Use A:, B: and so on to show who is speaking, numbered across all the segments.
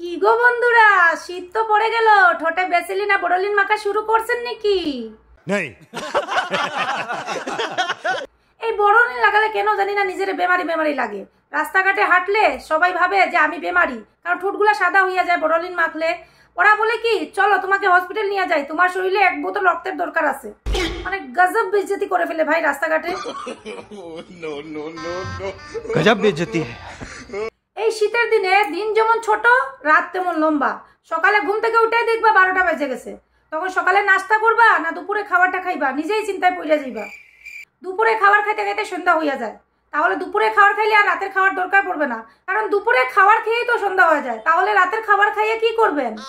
A: কি গো বন্ধুরা শীত তো পড়ে গেল ঠোঁটে বেসেলিন আর বোরোলিন মাখা শুরু করছেন নাকি নেই এই বোরোলিন লাগালে কেন জানি না নিজের বেমারি বেমারি লাগে রাস্তাঘাটে হাঁটলে সবাই ভাবে যে আমি বেমারি কারণ ঠোঁটগুলা সাদা হইয়া যায় বোরোলিন মাখলে ওরা বলে কি চলো তোমাকে হসপিটাল নিয়ে যাই তোমার শরীরে এক বোতল রক্তের দরকার আছে মানে গজব বেজতি করে ফেলে ভাই রাস্তাঘাটে oh, গজব বেজতি হ্যাঁ শীতের দিনে দিন যেমন ছোট রাত তেমন লম্বা সকালে ঘুম থেকে উঠে দেখবা বারোটা বেজে গেছে তখন সকালে নাস্তা করবা না দুপুরে খাবারটা খাইবা নিজেই চিন্তায় পড়ে যাইবা দুপুরে খাবার খাইতে খাইতে সন্ধ্যা হইয়া যায় তাহলে দুপুরে খাবার খাইলে আর রাতের খাবার দরকার পড়বে না কারণ দুপুরে খাবার খেয়েই তো সন্ধ্যা হয়ে যায় তাহলে রাতের খাবার খাইয়ে কি করবেন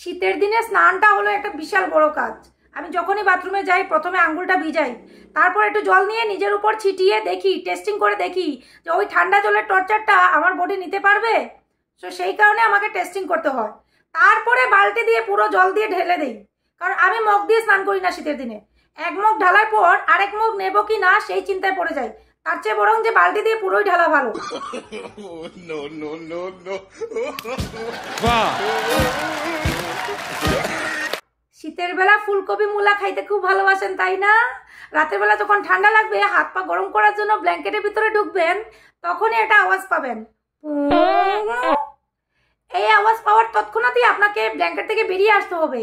A: শীতের দিনে স্নানটা হলো একটা বিশাল বড় কাজ আমি যখনই বাথরুমে যাই প্রথমে আঙ্গুলটা ভিজাই তারপর একটু জল নিয়ে নিজের উপর ছিটিয়ে দেখি টেস্টিং করে দেখি যে ওই ঠান্ডা জলের টর্চারটা আমার বডি নিতে পারবে সো সেই কারণে আমাকে টেস্টিং করতে হয় তারপরে বালতি দিয়ে পুরো জল দিয়ে ঢেলে দিই কারণ আমি মগ দিয়ে স্নান করি না শীতের দিনে এক মুখ ঢালার পর আরেক মুখ নেব কি না সেই চিন্তায় পড়ে যাই তার চেয়ে বরং যে বালতি দিয়ে পুরোই ঢালা ভালো বাহ শীতের বেলা ফুলকপি মূলা খাইতে খুব ভালোবাসেন তাই না রাতের বেলা যখন ঠান্ডা লাগবে হাত পা গরম করার জন্য ব্ল্যাঙ্কেটের ভিতরে ঢুকবেন তখনই এটা আওয়াজ পাবেন এই আওয়াজ পাওয়ার তৎক্ষণাৎই আপনাকে ব্ল্যাঙ্কেট থেকে বেরিয়ে আসতে হবে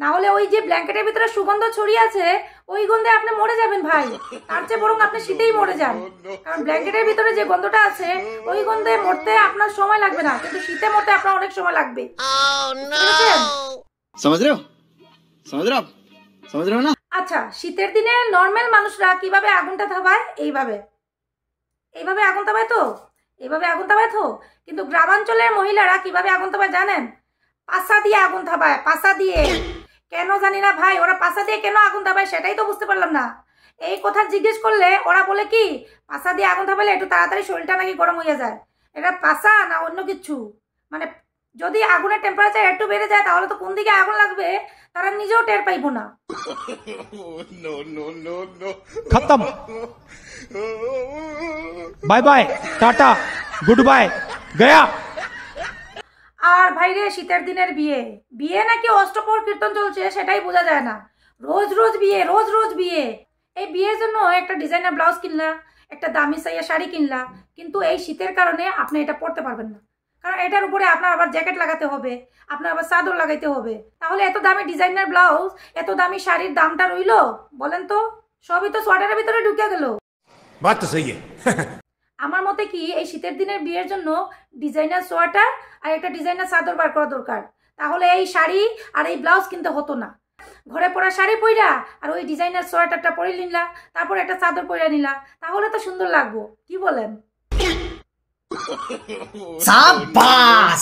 A: না হলে ওই যে ব্ল্যাঙ্কেটের ভিতরে সুগন্ধ ছড়িয়ে আছে ওই গন্ধে আপনি মরে যাবেন ভাই তার চেয়ে বরং আপনি শীতেই মরে যান কারণ ব্ল্যাঙ্কেটের ভিতরে যে গন্ধটা আছে ওই গন্ধে মরতে আপনার সময় লাগবে না কিন্তু শীতে মরতে আপনার অনেক সময় লাগবে oh, समझ रहे आप আচ্ছা শীতের দিনে নর্মাল মানুষরা কিভাবে আগুনটা থাবায় এইভাবে এইভাবে আগুন তাবায় তো এইভাবে আগুন তাবায় তো কিন্তু গ্রামাঞ্চলের মহিলারা কিভাবে আগুন তাবায় জানেন পাশা দিয়ে আগুন থাবায় পাশা দিয়ে কেন জানি না ভাই ওরা পাশা দিয়ে কেন আগুন থাবায় সেটাই তো বুঝতে পারলাম না এই কথা জিজ্ঞেস করলে ওরা বলে কি পাশা দিয়ে আগুন থাবালে একটু তাড়াতাড়ি শরীরটা নাকি গরম হয়ে যায় এটা পাশা না অন্য কিছু মানে যদি আগুনের টেম্পারেচার একটু বেড়ে যায় তাহলে তো কোন দিকে আগুন লাগবে তারা নিজেও টের পাইব না খতম bye bye ta ta goodbye গয়া আর ভাইরে শীতের দিনের বিয়ে বিয়ে নাকি অষ্টপর কীর্তন চলছে সেটাই বোঝা যায় না রোজ রোজ বিয়ে রোজ রোজ বিয়ে এই বিয়ের জন্য একটা ডিজাইনার ব্লাউজ কিনলা একটা দামি সাইয়া শাড়ি কিনলা কিন্তু এই শীতের কারণে আপনি এটা পরতে পারবেন না কারণ এটার উপরে আপনার আবার জ্যাকেট লাগাতে হবে আপনার আবার চাদর লাগাইতে হবে তাহলে এত দামি ডিজাইনার ব্লাউজ এত দামি শাড়ির দামটা রইল বলেন তো সবই তো সোয়াটারের ভিতরে ঢুকে গেল আমার মতে কি এই শীতের দিনের বিয়ের জন্য ডিজাইনার সোয়াটার আর একটা ডিজাইনার চাদর বার করা দরকার তাহলে এই শাড়ি আর এই ব্লাউজ কিনতে হতো না ঘরে পরা শাড়ি পইরা আর ওই ডিজাইনার সোয়াটারটা পরে নিলা তারপর একটা চাদর পরে নিলা তাহলে তো সুন্দর লাগবো কি বলেন 啥八？